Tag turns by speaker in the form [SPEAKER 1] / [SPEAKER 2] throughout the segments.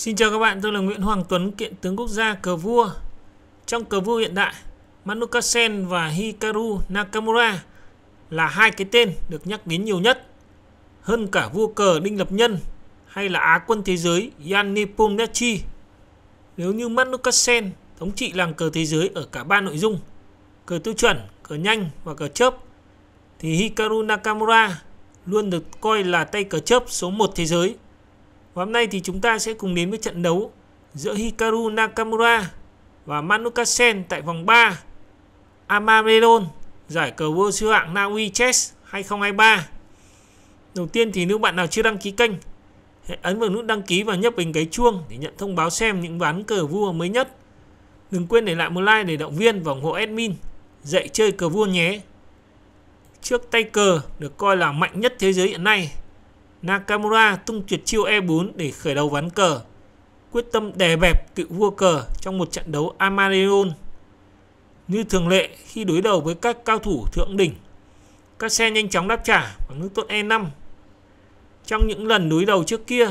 [SPEAKER 1] Xin chào các bạn, tôi là Nguyễn Hoàng Tuấn, kiện tướng quốc gia cờ vua. Trong cờ vua hiện đại, Manukasen và Hikaru Nakamura là hai cái tên được nhắc đến nhiều nhất, hơn cả vua cờ Đinh Lập Nhân hay là Á quân thế giới Yan Nepomniachtchi. Nếu như Manukasen thống trị làng cờ thế giới ở cả ba nội dung, cờ tiêu chuẩn, cờ nhanh và cờ chớp, thì Hikaru Nakamura luôn được coi là tay cờ chớp số 1 thế giới và hôm nay thì chúng ta sẽ cùng đến với trận đấu giữa Hikaru Nakamura và Manuka Sen tại vòng 3 Amaredon giải cờ vua siêu hạng Na Uy Chess 2023. Đầu tiên thì nếu bạn nào chưa đăng ký kênh hãy ấn vào nút đăng ký và nhấp hình cái chuông để nhận thông báo xem những ván cờ vua mới nhất. Đừng quên để lại một like để động viên và ủng hộ admin dạy chơi cờ vua nhé. Trước tay cờ được coi là mạnh nhất thế giới hiện nay Nakamura tung tuyệt chiêu E4 để khởi đầu ván cờ, quyết tâm đè bẹp cựu vua cờ trong một trận đấu Amareon. Như thường lệ khi đối đầu với các cao thủ thượng đỉnh, các xe nhanh chóng đáp trả bằng nước tốt E5. Trong những lần đối đầu trước kia,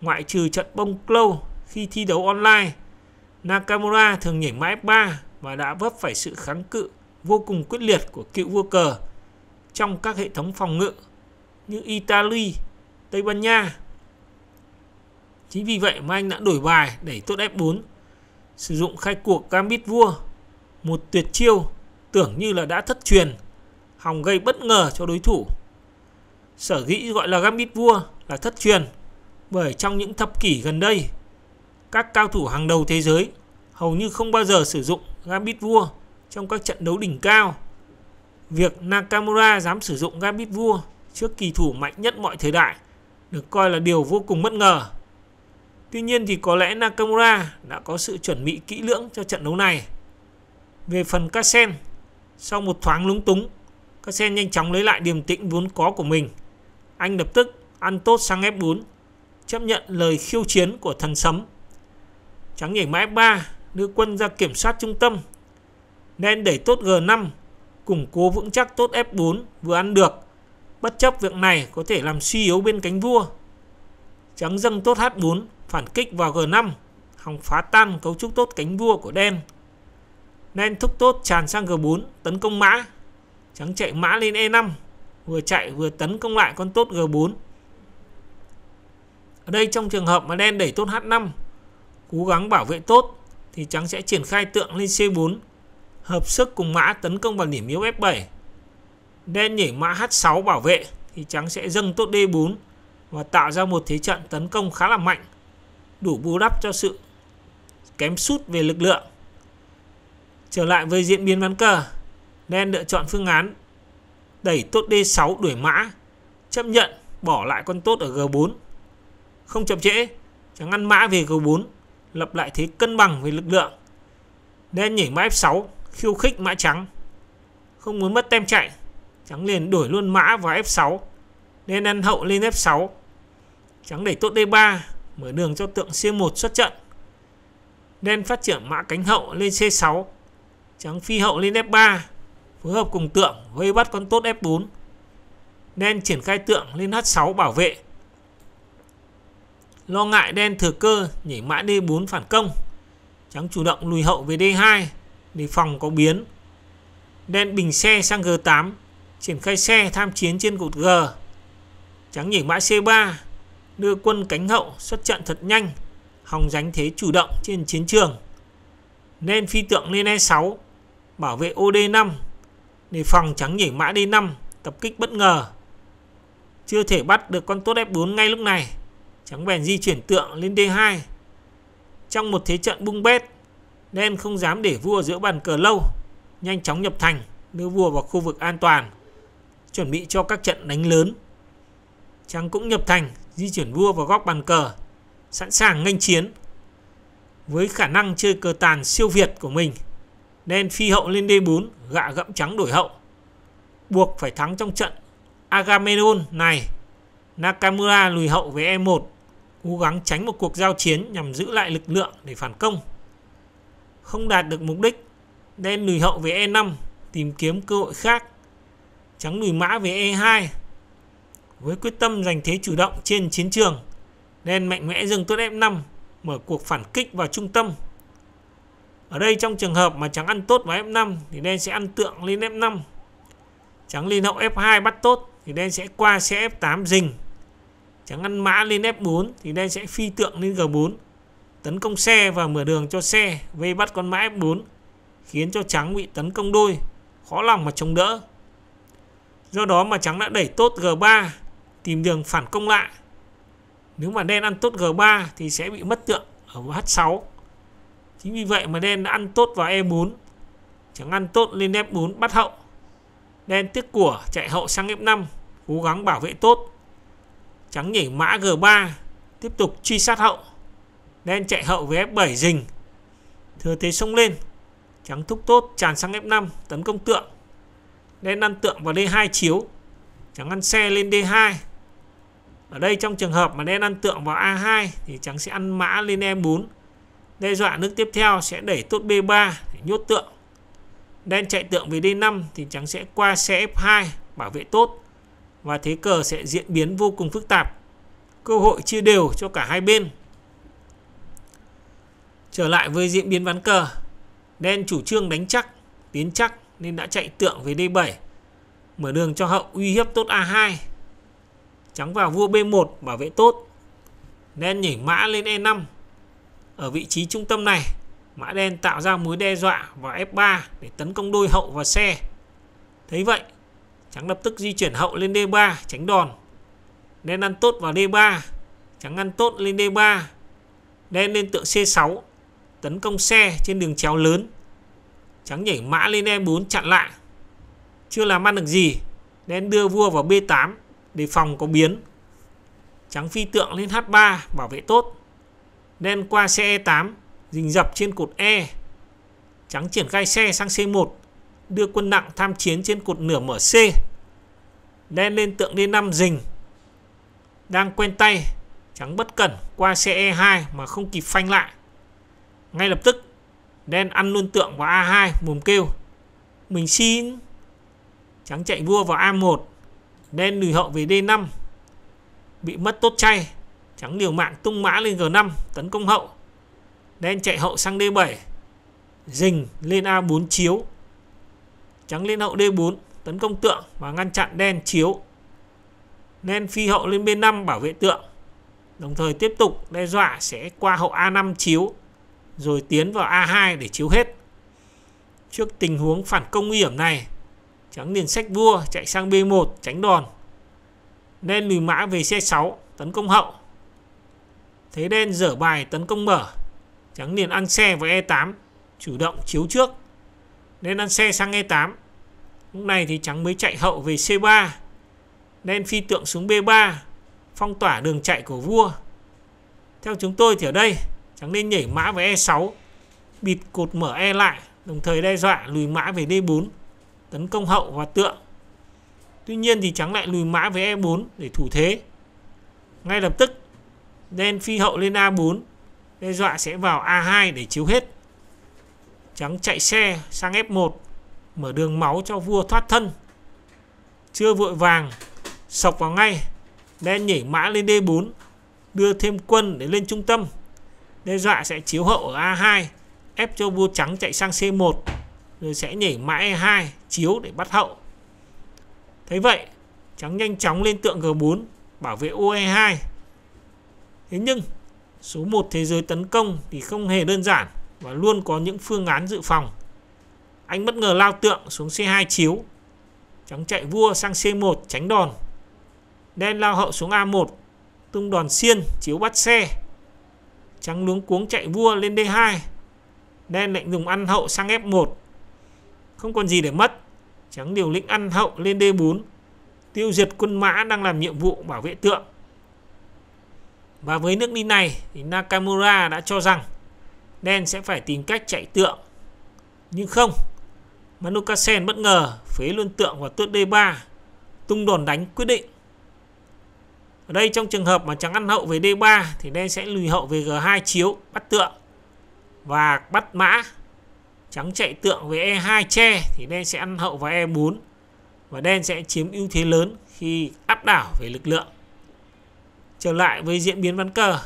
[SPEAKER 1] ngoại trừ trận bông Clow khi thi đấu online, Nakamura thường nhảy mã F3 và đã vấp phải sự kháng cự vô cùng quyết liệt của cựu vua cờ trong các hệ thống phòng ngự như Italy, Tây Ban Nha. Chính vì vậy mà anh đã đổi bài đẩy tốt F4, sử dụng khai cuộc gambit vua, một tuyệt chiêu tưởng như là đã thất truyền, hòng gây bất ngờ cho đối thủ. Sở dĩ gọi là gambit vua là thất truyền bởi trong những thập kỷ gần đây, các cao thủ hàng đầu thế giới hầu như không bao giờ sử dụng gambit vua trong các trận đấu đỉnh cao. Việc Nakamura dám sử dụng gambit vua trước kỳ thủ mạnh nhất mọi thời đại được coi là điều vô cùng bất ngờ. Tuy nhiên thì có lẽ Nakamura đã có sự chuẩn bị kỹ lưỡng cho trận đấu này. Về phần Kassen, sau một thoáng lúng túng, Kassen nhanh chóng lấy lại điềm tĩnh vốn có của mình. Anh lập tức ăn tốt sang F4, chấp nhận lời khiêu chiến của thần sấm. Trắng nhảy mã F3 đưa quân ra kiểm soát trung tâm. nên đẩy tốt G5, củng cố vững chắc tốt F4 vừa ăn được Bất chấp việc này có thể làm suy yếu bên cánh vua. Trắng dâng tốt H4, phản kích vào G5, hòng phá tan cấu trúc tốt cánh vua của đen. Đen thúc tốt tràn sang G4, tấn công mã. Trắng chạy mã lên E5, vừa chạy vừa tấn công lại con tốt G4. Ở đây trong trường hợp mà đen đẩy tốt H5, cố gắng bảo vệ tốt, thì trắng sẽ triển khai tượng lên C4, hợp sức cùng mã tấn công vào điểm yếu F7 đen nhảy mã H6 bảo vệ thì trắng sẽ dâng tốt D4 và tạo ra một thế trận tấn công khá là mạnh đủ bù đắp cho sự kém sút về lực lượng. Trở lại với diễn biến ván cờ, đen lựa chọn phương án đẩy tốt D6 đuổi mã, chấp nhận bỏ lại con tốt ở G4. Không chậm trễ, trắng ăn mã về G4, lập lại thế cân bằng về lực lượng. đen nhảy mã F6, khiêu khích mã trắng. Không muốn mất tem chạy trắng liền đuổi luôn mã vào f6 nên ăn hậu lên f6 trắng đẩy tốt d3 mở đường cho tượng c1 xuất trận đen phát triển mã cánh hậu lên c6 trắng phi hậu lên f3 phối hợp cùng tượng vây bắt con tốt f4 đen triển khai tượng lên h6 bảo vệ lo ngại đen thừa cơ nhảy mã d4 phản công trắng chủ động lùi hậu về d2 để phòng có biến đen bình xe sang g8 triển khai xe tham chiến trên cột G. trắng nhảy mã C3 đưa quân cánh hậu xuất trận thật nhanh, hòng giành thế chủ động trên chiến trường. Nên phi tượng lên E6, bảo vệ OD5, để phòng trắng nhảy mã D5 tập kích bất ngờ. Chưa thể bắt được con tốt F4 ngay lúc này, trắng bèn di chuyển tượng lên D2. Trong một thế trận bung bét, đen không dám để vua giữa bàn cờ lâu, nhanh chóng nhập thành, đưa vua vào khu vực an toàn chuẩn bị cho các trận đánh lớn. Trắng cũng nhập thành, di chuyển vua vào góc bàn cờ, sẵn sàng nghênh chiến. Với khả năng chơi cờ tàn siêu việt của mình, đen phi hậu lên D4, gạ gẫm trắng đổi hậu. Buộc phải thắng trong trận Agamemnon này. Nakamura lùi hậu về E1, cố gắng tránh một cuộc giao chiến nhằm giữ lại lực lượng để phản công. Không đạt được mục đích, đen lùi hậu về E5, tìm kiếm cơ hội khác Trắng lùi mã về E2 với quyết tâm giành thế chủ động trên chiến trường. Đen mạnh mẽ dừng tốt F5, mở cuộc phản kích vào trung tâm. Ở đây trong trường hợp mà trắng ăn tốt vào F5 thì đen sẽ ăn tượng lên F5. Trắng lên hậu F2 bắt tốt thì đen sẽ qua xe F8 rình. Trắng ăn mã lên F4 thì đen sẽ phi tượng lên G4. Tấn công xe và mở đường cho xe vây bắt con mã F4 khiến cho trắng bị tấn công đôi, khó lòng mà chống đỡ. Do đó mà trắng đã đẩy tốt G3 tìm đường phản công lại. Nếu mà đen ăn tốt G3 thì sẽ bị mất tượng ở H6. Chính vì vậy mà đen đã ăn tốt vào E4. Trắng ăn tốt lên F4 bắt hậu. Đen tiếc của chạy hậu sang F5, cố gắng bảo vệ tốt. Trắng nhảy mã G3, tiếp tục truy sát hậu. Đen chạy hậu với F7 rình. Thừa thế xông lên. Trắng thúc tốt tràn sang F5 tấn công tượng. Lên ăn tượng vào D2 chiếu Trắng ăn xe lên D2 Ở đây trong trường hợp mà đen ăn tượng vào A2 Thì trắng sẽ ăn mã lên E4 Đe dọa nước tiếp theo sẽ đẩy tốt B3 để nhốt tượng Đen chạy tượng về D5 thì trắng sẽ qua xe F2 bảo vệ tốt Và thế cờ sẽ diễn biến vô cùng phức tạp Cơ hội chia đều cho cả hai bên Trở lại với diễn biến ván cờ Đen chủ trương đánh chắc, tiến chắc nên đã chạy tượng về D7. Mở đường cho hậu uy hiếp tốt A2. Trắng vào vua B1 bảo vệ tốt. Đen nhảy mã lên E5. Ở vị trí trung tâm này, mã đen tạo ra mối đe dọa vào F3 để tấn công đôi hậu và xe. Thấy vậy, trắng lập tức di chuyển hậu lên D3 tránh đòn. Đen ăn tốt vào D3, trắng ăn tốt lên D3. Đen lên tượng C6 tấn công xe trên đường chéo lớn Trắng nhảy mã lên E4 chặn lại. Chưa làm ăn được gì. Nên đưa vua vào B8 để phòng có biến. Trắng phi tượng lên H3 bảo vệ tốt. Đen qua xe E8 dình dập trên cột E. Trắng triển khai xe sang C1 đưa quân nặng tham chiến trên cột nửa mở C. Đen lên tượng D5 dình Đang quen tay, trắng bất cẩn qua xe E2 mà không kịp phanh lại. Ngay lập tức đen ăn luôn tượng vào A2 mồm kêu mình xin trắng chạy vua vào A1 đen lùi hậu về D5 bị mất tốt chay trắng liều mạng tung mã lên G5 tấn công hậu đen chạy hậu sang D7 dình lên A4 chiếu trắng lên hậu D4 tấn công tượng và ngăn chặn đen chiếu đen phi hậu lên B5 bảo vệ tượng đồng thời tiếp tục đe dọa sẽ qua hậu A5 chiếu rồi tiến vào A2 để chiếu hết. Trước tình huống phản công nguy hiểm này, trắng liền sách vua chạy sang B1 tránh đòn. Đen lùi mã về C6 tấn công hậu. Thế đen dở bài tấn công mở. Trắng liền ăn xe vào E8 chủ động chiếu trước. Đen ăn xe sang E8. Lúc này thì trắng mới chạy hậu về C3. Đen phi tượng xuống B3 phong tỏa đường chạy của vua. Theo chúng tôi thì ở đây Trắng nên nhảy mã với E6, bịt cột mở E lại, đồng thời đe dọa lùi mã về D4, tấn công hậu và tượng. Tuy nhiên thì trắng lại lùi mã với E4 để thủ thế. Ngay lập tức, đen phi hậu lên A4, đe dọa sẽ vào A2 để chiếu hết. Trắng chạy xe sang F1, mở đường máu cho vua thoát thân. Chưa vội vàng, sọc vào ngay, đen nhảy mã lên D4, đưa thêm quân để lên trung tâm. Đe dọa sẽ chiếu hậu ở A2 Ép cho vua trắng chạy sang C1 Rồi sẽ nhảy mã E2 Chiếu để bắt hậu Thế vậy Trắng nhanh chóng lên tượng G4 Bảo vệ e 2 Thế nhưng Số 1 thế giới tấn công thì không hề đơn giản Và luôn có những phương án dự phòng Anh bất ngờ lao tượng xuống C2 chiếu Trắng chạy vua sang C1 tránh đòn Đen lao hậu xuống A1 Tung đòn xiên chiếu bắt xe Trắng luống cuống chạy vua lên D2. Đen lệnh dùng ăn hậu sang F1. Không còn gì để mất. Trắng điều lĩnh ăn hậu lên D4. Tiêu diệt quân mã đang làm nhiệm vụ bảo vệ tượng. Và với nước đi này thì Nakamura đã cho rằng đen sẽ phải tìm cách chạy tượng. Nhưng không. Manukasen bất ngờ phế luôn tượng vào tước D3. Tung đòn đánh quyết định. Ở đây trong trường hợp mà trắng ăn hậu về D3 thì đen sẽ lùi hậu về G2 chiếu bắt tượng và bắt mã. Trắng chạy tượng về E2 che thì đen sẽ ăn hậu vào E4 và đen sẽ chiếm ưu thế lớn khi áp đảo về lực lượng. Trở lại với diễn biến ván cờ.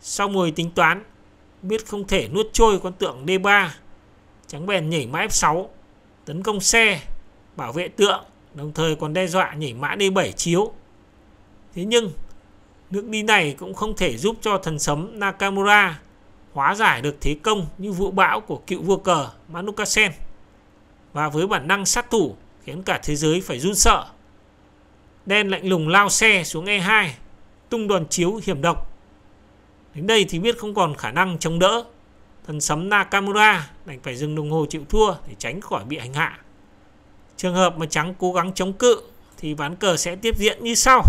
[SPEAKER 1] Sau mồi tính toán, biết không thể nuốt trôi con tượng D3. Trắng bèn nhảy mã F6, tấn công xe, bảo vệ tượng, đồng thời còn đe dọa nhảy mã D7 chiếu Thế nhưng nước đi này cũng không thể giúp cho thần sấm Nakamura hóa giải được thế công như vũ bão của cựu vua cờ Manukasen và với bản năng sát thủ khiến cả thế giới phải run sợ. Đen lạnh lùng lao xe xuống E2, tung đoàn chiếu hiểm độc. Đến đây thì biết không còn khả năng chống đỡ. Thần sấm Nakamura đành phải dừng đồng hồ chịu thua để tránh khỏi bị hành hạ. Trường hợp mà trắng cố gắng chống cự thì ván cờ sẽ tiếp diễn như sau.